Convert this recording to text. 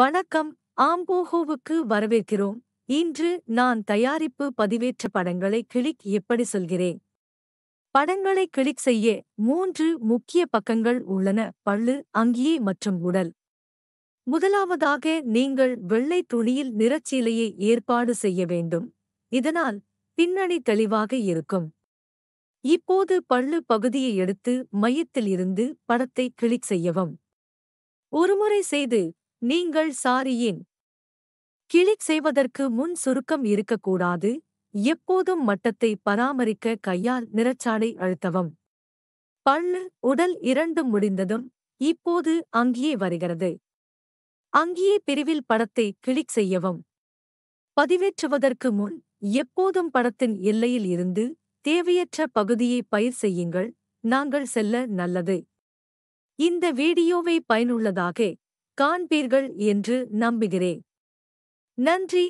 வணக்கம் ஆம்போஹோவுக்கு வரவேற்கிறோம் இன்று நான் தயாரிப்பு பதிவேற்ற படங்களை கிளிக் எப்படி சொல்கிறேன் படங்களை கிளிக் செய்ய மூன்று முக்கிய பக்கங்கள் உள்ளன பள்ளு அங்கியே மற்றும் உடல் முதலாவதாக நீங்கள் வெள்ளை துணியில் நிறச்சீலையை ஏற்பாடு செய்ய வேண்டும் இதனால் பின்னணி தெளிவாக இருக்கும் இப்போது பள்ளு பகுதியை எடுத்து மையத்தில் இருந்து படத்தை கிளிக் செய்யவும் ஒருமுறை செய்து நீங்கள் சாரியின் கிளிக் செய்வதற்கு முன் சுருக்கம் இருக்கக்கூடாது எப்போதும் மட்டத்தை பராமரிக்க கையால் நிறச்சாடை அழுத்தவும் பள்ளு உடல் இரண்டும் முடிந்ததும் இப்போது அங்கேயே வருகிறது அங்கேயே பிரிவில் படத்தை கிளிக் செய்யவும் பதிவேற்றுவதற்கு முன் எப்போதும் படத்தின் எல்லையில் இருந்து தேவையற்ற பகுதியை பயிர் செய்யுங்கள் நாங்கள் செல்ல நல்லது இந்த வீடியோவை பயனுள்ளதாக காண்பீர்கள் என்று நம்புகிறேன் நன்றி